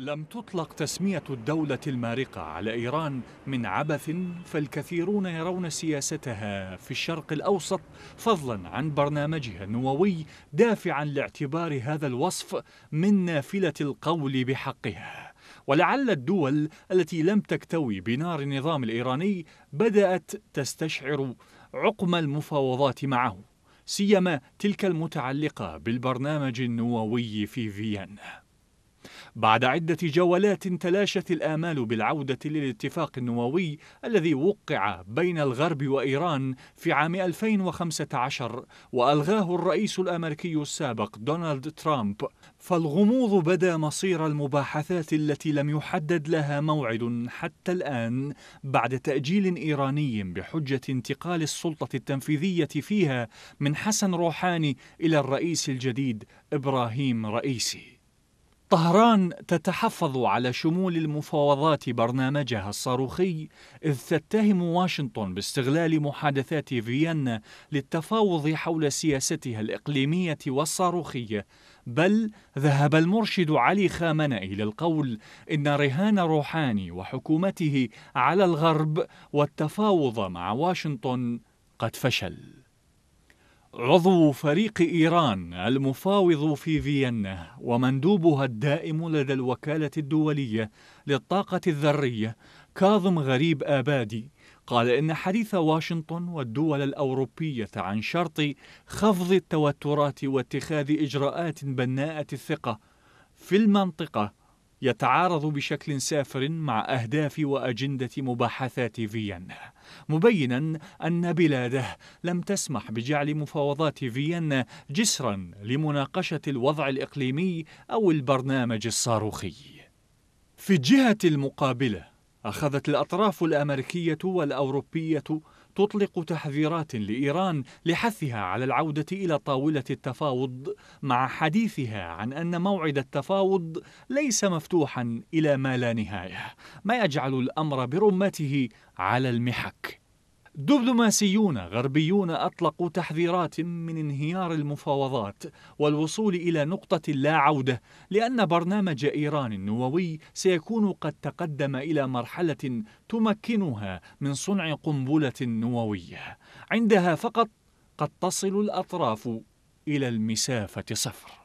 لم تطلق تسمية الدولة المارقة على إيران من عبث فالكثيرون يرون سياستها في الشرق الأوسط فضلا عن برنامجها النووي دافعا لاعتبار هذا الوصف من نافلة القول بحقها ولعل الدول التي لم تكتوي بنار النظام الإيراني بدأت تستشعر عقم المفاوضات معه سيما تلك المتعلقة بالبرنامج النووي في فيينا بعد عدة جولات تلاشت الآمال بالعودة للاتفاق النووي الذي وقع بين الغرب وإيران في عام 2015 وألغاه الرئيس الأمريكي السابق دونالد ترامب فالغموض بدا مصير المباحثات التي لم يحدد لها موعد حتى الآن بعد تأجيل إيراني بحجة انتقال السلطة التنفيذية فيها من حسن روحاني إلى الرئيس الجديد إبراهيم رئيسي طهران تتحفظ على شمول المفاوضات برنامجها الصاروخي إذ تتهم واشنطن باستغلال محادثات فيينا للتفاوض حول سياستها الإقليمية والصاروخية بل ذهب المرشد علي خامنئي للقول إن رهان روحاني وحكومته على الغرب والتفاوض مع واشنطن قد فشل عضو فريق إيران المفاوض في فيينا ومندوبها الدائم لدى الوكالة الدولية للطاقة الذرية كاظم غريب آبادي قال إن حديث واشنطن والدول الأوروبية عن شرط خفض التوترات واتخاذ إجراءات بناءة الثقة في المنطقة يتعارض بشكل سافر مع أهداف وأجندة مباحثات فيينا مبينا أن بلاده لم تسمح بجعل مفاوضات فيينا جسرا لمناقشة الوضع الإقليمي أو البرنامج الصاروخي في الجهة المقابلة أخذت الأطراف الأمريكية والأوروبية تطلق تحذيرات لإيران لحثها على العودة إلى طاولة التفاوض مع حديثها عن أن موعد التفاوض ليس مفتوحا إلى ما لا نهاية ما يجعل الأمر برمته على المحك دبلوماسيون غربيون أطلقوا تحذيرات من انهيار المفاوضات والوصول إلى نقطة لا عودة لأن برنامج إيران النووي سيكون قد تقدم إلى مرحلة تمكنها من صنع قنبلة نووية عندها فقط قد تصل الأطراف إلى المسافة صفر